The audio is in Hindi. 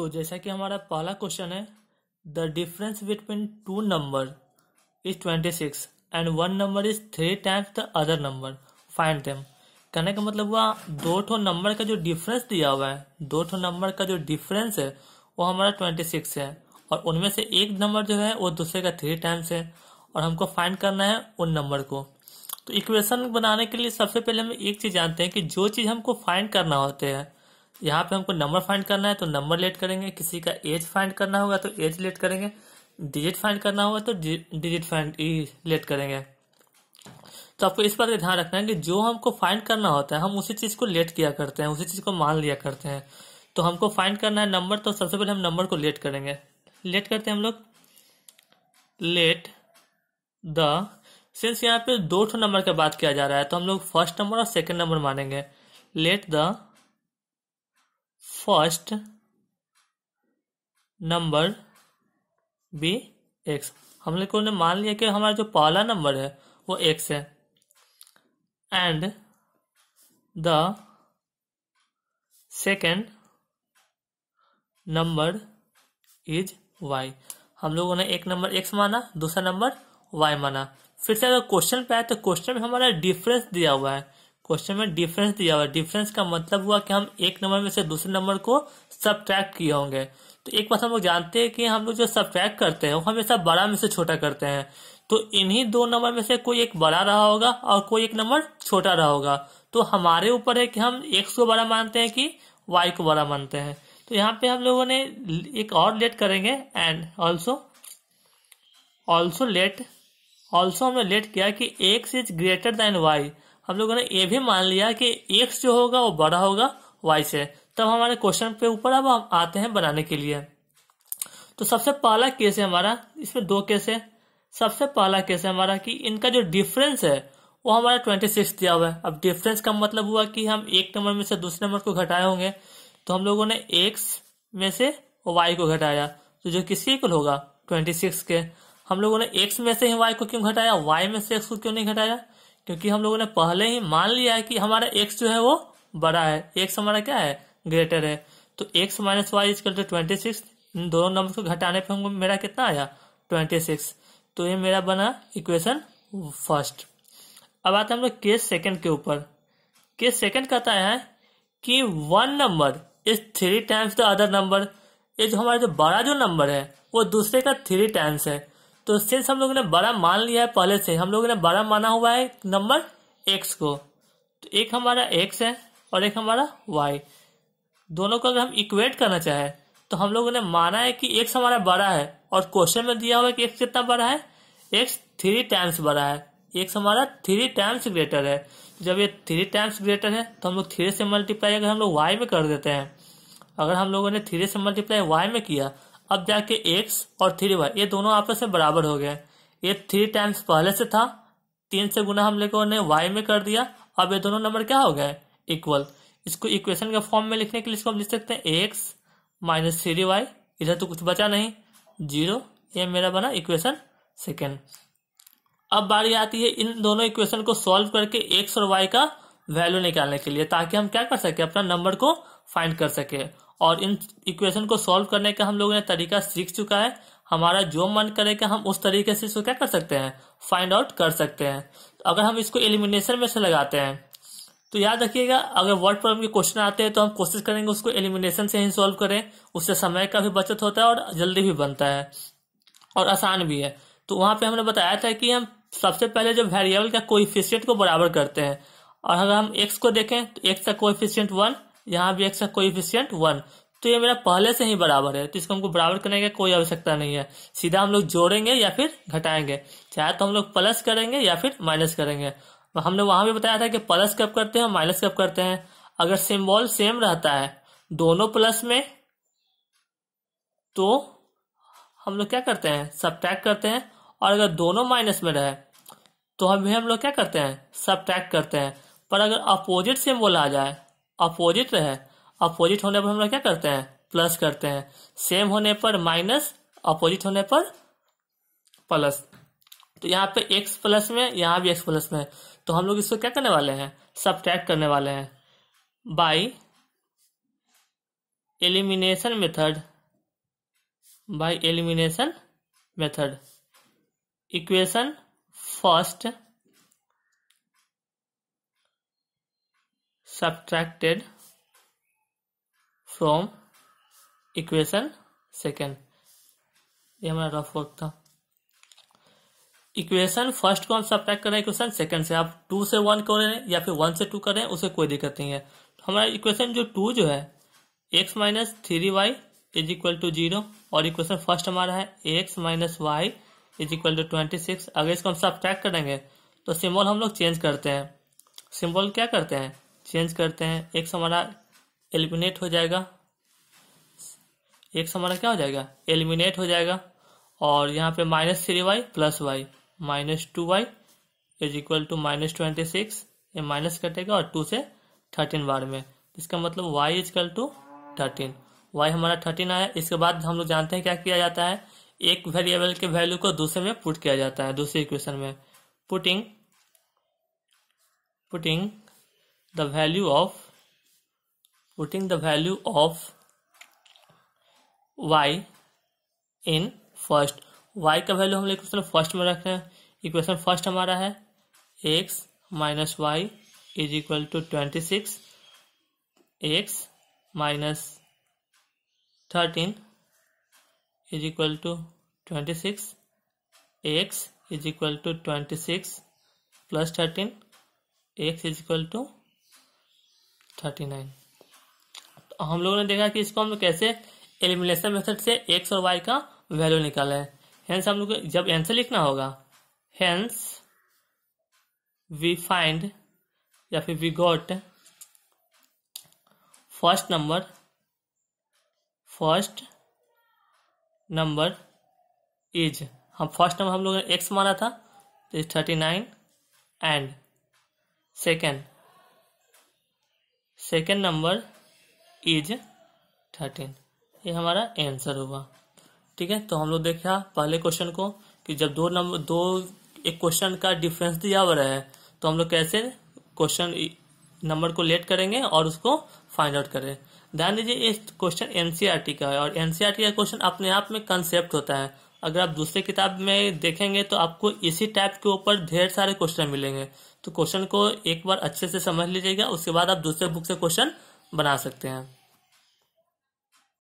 तो जैसा कि हमारा पहला क्वेश्चन है the difference between two number is twenty six and one number is three times the other number find them कहने का मतलब हुआ दो ठो नंबर का जो डिफरेंस दिया हुआ है दो ठो नंबर का जो डिफरेंस है वो हमारा ट्वेंटी सिक्स है और उनमें से एक नंबर जो है वो दूसरे का थ्री टाइम्स है और हमको फाइंड करना है उन नंबर को तो इक्वेशन बनाने के लिए सबसे पहले हम एक चीज़ जानते हैं कि जो चीज़ हमको फाइंड करना होते हैं यहाँ पे हमको नंबर फाइंड करना है तो नंबर लेट करेंगे किसी का एज फाइंड करना होगा तो एज लेट करेंगे डिजिट फाइंड करना होगा तो डिजिट फाइंड लेट करेंगे तो आपको इस बात का ध्यान रखना है कि जो हमको फाइंड करना होता है हम उसी चीज़ को लेट किया करते हैं उसी चीज़ को मान लिया करते हैं तो हमको फाइंड करना है नंबर तो सबसे पहले हम नंबर को लेट करेंगे लेट करते हैं हम लोग लेट द सिंस यहाँ पे दो नंबर का बात किया जा रहा है तो हम लोग फर्स्ट नंबर और सेकेंड नंबर मानेंगे let the first number be X हम लोगों ने मान लिया कि हमारा जो पहला नंबर है वो एक्स है and the second number is Y हम लोगों ने एक नंबर एक्स माना दूसरा नंबर वाई माना फिर से अगर क्वेश्चन पे आए तो क्वेश्चन में हमारा डिफरेंस दिया हुआ है क्वेश्चन में डिफरेंस दिया हुआ डिफरेंस का मतलब हुआ कि हम एक नंबर में से दूसरे नंबर को सब किए होंगे तो एक बात हम लोग जानते हैं कि हम लोग जो सब करते हैं वो हमेशा बड़ा में से छोटा करते हैं तो इन्हीं दो नंबर में से कोई एक बड़ा रहा होगा और कोई एक नंबर छोटा रहा होगा तो हमारे ऊपर है कि हम एक्स को बड़ा मानते हैं कि वाई को बड़ा मानते हैं तो यहाँ पे हम लोगों ने एक और लेट करेंगे and also also let also हमने लेट किया कि X is greater than Y हम लोगों ने ये भी मान लिया कि एक्स जो होगा वो बड़ा होगा वाई से तब हमारे क्वेश्चन पे ऊपर अब हम आते हैं बनाने के लिए तो सबसे पहला केस है हमारा इसमें दो केस है सबसे पहला केस है हमारा कि इनका जो डिफरेंस है वो हमारा ट्वेंटी सिक्स दिया हुआ है अब डिफरेंस का मतलब हुआ कि हम एक नंबर में से दूसरे नंबर को घटाए होंगे तो हम लोगों ने एक्स में से वाई को घटाया तो जो किसी सीक्वल होगा ट्वेंटी सिक्स के हम लोगों ने एक्स में से ही वाई को क्यों घटाया वाई में से एक्स को क्यों नहीं घटाया क्योंकि हम लोगों ने पहले ही मान लिया है कि हमारा एक्स जो है वो बड़ा है एक्स हमारा क्या है ग्रेटर है तो X minus Y is equal to twenty six इन दोनों नंबर को घटाने पर मेरा कितना आया ट्वेंटी सिक्स तो ये मेरा बना इक्वेशन फर्स्ट अब आते हैं हम लोग केस सेकंड के ऊपर केस सेकंड कहता है कि one number is three times the other number ये जो हमारा जो बड़ा जो नंबर है वो दूसरे का थ्री टाइम्स है तो सेल्स हम लोगों ने बड़ा मान लिया है पहले से हम लोगों ने बड़ा माना हुआ है नंबर एक्स को तो एक हमारा एक्स है और एक हमारा वाई दोनों को अगर हम इक्वेट करना चाहें तो हम लोगों ने माना है कि एक्स हमारा बड़ा है और क्वेश्चन में दिया हुआ है कि एक्स कितना बड़ा है एक्स थ्री टाइम्स बड़ा है एक्स हमारा थ्री टाइम्स ग्रेटर है जब ये थ्री टाइम्स ग्रेटर है तो हम लोग थ्री से मल्टीप्लाई अगर हम लोग वाई में कर देते हैं अगर हम लोगों ने थ्री से मल्टीप्लाई वाई में किया अब जाके एक्स और थ्री वाई ये दोनों आपस में बराबर हो गए ये थ्री टाइम्स पहले से था तीन से गुना हम लोगों ने वाई में कर दिया अब ये दोनों नंबर क्या हो गए इक्वल इसको इक्वेशन के फॉर्म में लिखने के लिए इसको हम लिख सकते हैं एक्स माइनस थ्री वाई इधर तो कुछ बचा नहीं जीरो ये मेरा बना इक्वेशन सेकेंड अब बारी आती है इन दोनों इक्वेशन को सॉल्व करके एक्स और वाई का वैल्यू निकालने के लिए ताकि हम क्या कर सके अपना नंबर को फाइंड कर सके और इन इक्वेशन को सॉल्व करने का हम लोगों ने तरीका सीख चुका है हमारा जो मन करेगा हम उस तरीके से इसको क्या कर सकते हैं फाइंड आउट कर सकते हैं अगर हम इसको एलिमिनेशन में से लगाते हैं तो याद रखिएगा अगर वर्ड प्रॉब्लम के क्वेश्चन आते हैं तो हम कोशिश करेंगे उसको एलिमिनेशन से ही सॉल्व करें उससे समय का भी बचत होता है और जल्दी भी बनता है और आसान भी है तो वहां पे हमने बताया था कि हम सबसे पहले जो वेरिएबल का कोई को बराबर करते हैं और अगर हम एक्स को देखें तो एक्स का कोई वन यहाँ भी एक्स का कोएफिशिएंट वन तो ये मेरा पहले से ही बराबर है तो इसको हमको बराबर करने का कोई आवश्यकता नहीं है सीधा हम लोग जोड़ेंगे या फिर घटाएंगे चाहे तो हम लोग प्लस करेंगे या फिर माइनस करेंगे हमने वहां भी बताया था कि प्लस कब करते हैं माइनस कब करते हैं अगर सिंबल सेम रहता है दोनों प्लस में तो हम लोग क्या करते हैं सब करते हैं और अगर दोनों माइनस में रहे तो हम हम लोग क्या करते हैं सब करते हैं पर अगर अपोजिट सिम्बॉल आ जाए अपोजिट है अपोजिट होने पर हम लोग क्या करते हैं प्लस करते हैं सेम होने पर माइनस अपोजिट होने पर प्लस तो यहाँ पे एक्स प्लस में यहाँ भी एक्स प्लस में तो हम लोग इसको क्या करने वाले हैं सब करने वाले हैं by elimination method by elimination method equation first subtracted from equation second ये हमारा रफ वर्क था इक्वेशन फर्स्ट को हम सब कर रहे हैं इक्वेशन सेकंड से आप टू से वन करें या फिर वन से टू करें उसे कोई दिक्कत नहीं है तो हमारा इक्वेशन जो टू जो है X minus three Y is equal to zero और इक्वेशन फर्स्ट हमारा है X minus Y is equal to twenty six अगर इसको हम सब्ट्रैक्ट करेंगे तो सिम्बल हम लोग चेंज करते हैं सिम्बल क्या करते हैं चेंज करते हैं एक्स हमारा एलिमिनेट हो जाएगा एक्स हमारा क्या हो जाएगा एलिमिनेट हो जाएगा और यहाँ पे minus three Y plus Y minus two Y is equal to minus twenty six ये माइनस कटेगा और टू से थर्टीन बार में इसका मतलब Y is equal to thirteen Y हमारा थर्टीन आया इसके बाद हम लोग जानते हैं क्या किया जाता है एक वेरिएबल के वैल्यू को दूसरे में पुट किया जाता है दूसरे इक्वेशन में putting putting the value of putting the value of y in first y का वैल्यू हम लोग इक्वेशन फर्स्ट में रख रहे हैं इक्वेशन फर्स्ट हमारा है x minus Y is equal to twenty six X minus thirteen is equal to twenty six X is equal to twenty six plus thirteen X is equal to thirty nine तो हम लोगों ने देखा कि इसको हम लोग कैसे एलिमिनेशन मेथड से एक्स और वाई का वैल्यू निकाले है हम लोग जब आंसर लिखना होगा हेंस वी फाइंड या फिर we got first number first number is हम फर्स्ट नंबर हम लोगों ने एक्स माना था तो is thirty nine and second second number is thirteen ये हमारा आंसर हुआ ठीक है तो हम लोग देखा हाँ, पहले क्वेश्चन को कि जब दो नंबर दो एक क्वेश्चन का डिफरेंस दिया हुआ है तो हम लोग कैसे क्वेश्चन नंबर को लेट करेंगे और उसको फाइंड आउट करें ध्यान दीजिए इस क्वेश्चन एनसीआरटी e का है और एनसीआरटी e का क्वेश्चन अपने आप में कंसेप्ट होता है अगर आप दूसरे किताब में देखेंगे तो आपको इसी टाइप के ऊपर ढेर सारे क्वेश्चन मिलेंगे तो क्वेश्चन को एक बार अच्छे से समझ लीजिएगा उसके बाद आप दूसरे बुक से क्वेश्चन बना सकते हैं